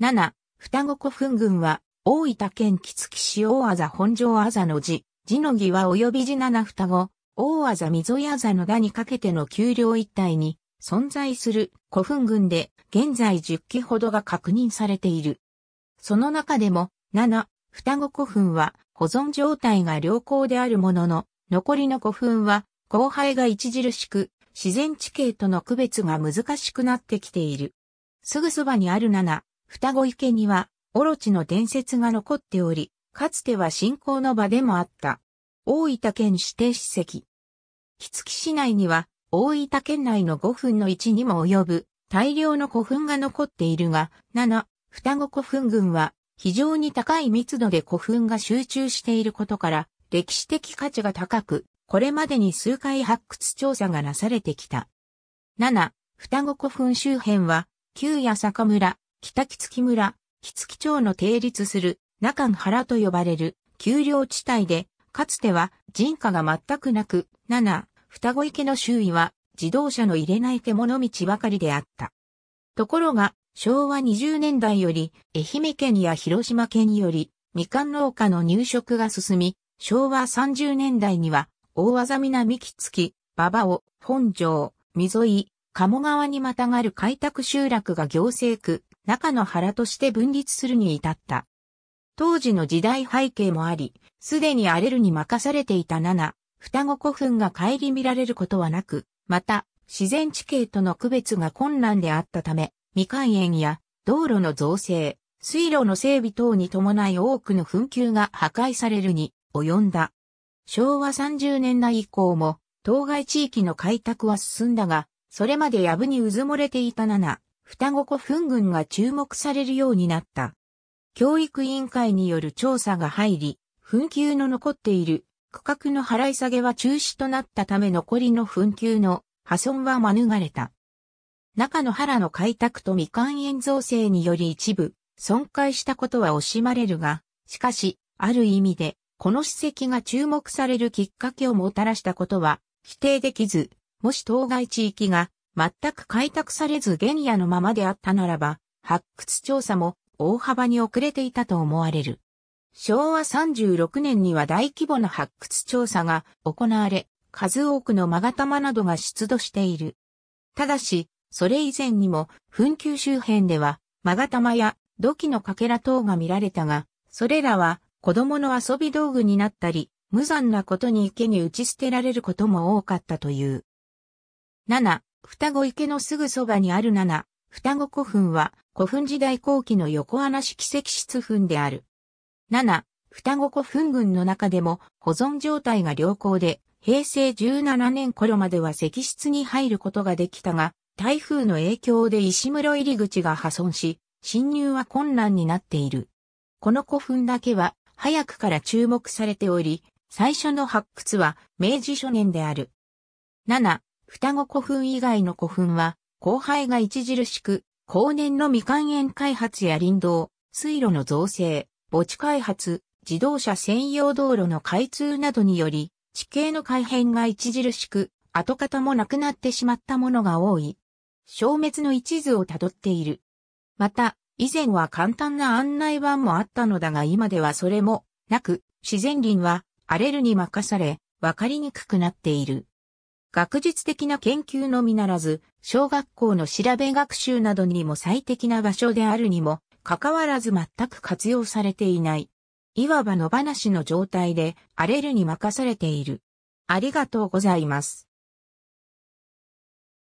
7、双子古墳群は、大分県木月市大あざ本庄あざの字、字の際及び字七双子、大あざ溝やざの田にかけての丘陵一帯に存在する古墳群で、現在10基ほどが確認されている。その中でも、7、双子古墳は保存状態が良好であるものの、残りの古墳は後輩が著しく、自然地形との区別が難しくなってきている。すぐそばにある7、双子池には、オロチの伝説が残っており、かつては信仰の場でもあった。大分県指定史跡。杵築市内には、大分県内の5分の1にも及ぶ大量の古墳が残っているが、7、双子古墳群は非常に高い密度で古墳が集中していることから、歴史的価値が高く、これまでに数回発掘調査がなされてきた。7、双子古墳周辺は、旧八坂村、北木月村、木月町の定立する中原と呼ばれる丘陵地帯で、かつては人家が全くなく、七、双子池の周囲は自動車の入れない獣道ばかりであった。ところが、昭和20年代より、愛媛県や広島県より、みかん農家の入植が進み、昭和30年代には、大技南木月、馬場を、本城、溝井、鴨川にまたがる開拓集落が行政区、中の原として分立するに至った。当時の時代背景もあり、すでに荒れるに任されていた7、双子古墳が帰り見られることはなく、また、自然地形との区別が困難であったため、未開園や道路の造成、水路の整備等に伴い多くの紛糾が破壊されるに及んだ。昭和30年代以降も、当該地域の開拓は進んだが、それまでやぶに渦漏もれていた7、双子古墳群が注目されるようになった。教育委員会による調査が入り、墳丘の残っている区画の払い下げは中止となったため残りの墳丘の破損は免れた。中野原の開拓と未完炎造成により一部損壊したことは惜しまれるが、しかし、ある意味で、この史跡が注目されるきっかけをもたらしたことは否定できず、もし当該地域が全く開拓されず原野のままであったならば、発掘調査も大幅に遅れていたと思われる。昭和36年には大規模な発掘調査が行われ、数多くのマガタマなどが出土している。ただし、それ以前にも、墳丘周辺では、マガタマや土器のかけら等が見られたが、それらは子供の遊び道具になったり、無残なことに池に打ち捨てられることも多かったという。7、双子池のすぐそばにある七、双子古墳は古墳時代後期の横穴式石室墳である。七、双子古墳群の中でも保存状態が良好で、平成17年頃までは石室に入ることができたが、台風の影響で石室入り口が破損し、侵入は困難になっている。この古墳だけは早くから注目されており、最初の発掘は明治初年である。7、双子古墳以外の古墳は、荒廃が著しく、後年の未完園開発や林道、水路の造成、墓地開発、自動車専用道路の開通などにより、地形の改変が著しく、跡形もなくなってしまったものが多い。消滅の一途をたどっている。また、以前は簡単な案内板もあったのだが今ではそれもなく、自然林は荒れるに任され、わかりにくくなっている。学術的な研究のみならず、小学校の調べ学習などにも最適な場所であるにも、かかわらず全く活用されていない。いわば野放しの状態で、荒れるに任されている。ありがとうございます。